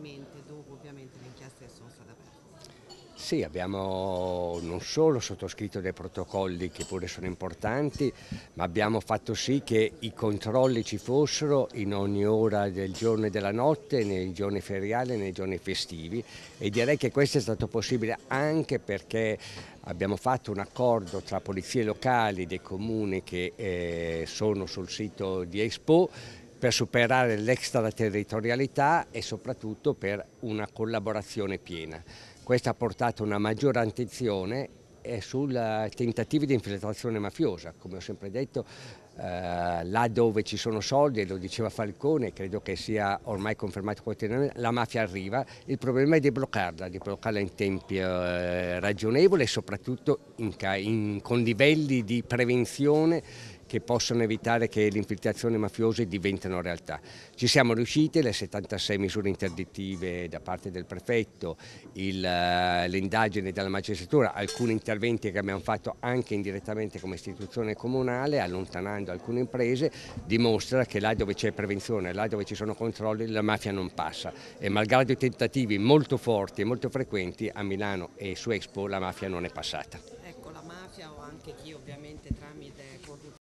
ulteriormente dopo ovviamente le inchieste che sono state aperte? Sì, abbiamo non solo sottoscritto dei protocolli che pure sono importanti, ma abbiamo fatto sì che i controlli ci fossero in ogni ora del giorno e della notte, nei giorni feriali e nei giorni festivi e direi che questo è stato possibile anche perché abbiamo fatto un accordo tra polizie locali dei comuni che eh, sono sul sito di Expo per superare l'extraterritorialità e soprattutto per una collaborazione piena. Questo ha portato una maggiore attenzione eh, sui tentativi di infiltrazione mafiosa, come ho sempre detto, eh, là dove ci sono soldi, e lo diceva Falcone, credo che sia ormai confermato quotidianamente, la mafia arriva, il problema è di bloccarla, di bloccarla in tempi eh, ragionevoli e soprattutto in, in, con livelli di prevenzione che possono evitare che le infiltrazioni mafiose diventino realtà. Ci siamo riusciti, le 76 misure interdittive da parte del prefetto, l'indagine eh, della magistratura, alcuni interventi che abbiamo fatto anche indirettamente come istituzione comunale, allontanando alcune imprese, dimostra che là dove c'è prevenzione, là dove ci sono controlli, la mafia non passa e malgrado i tentativi molto forti e molto frequenti a Milano e su Expo la mafia non è passata. Ecco, la mafia o anche chi ovviamente tramite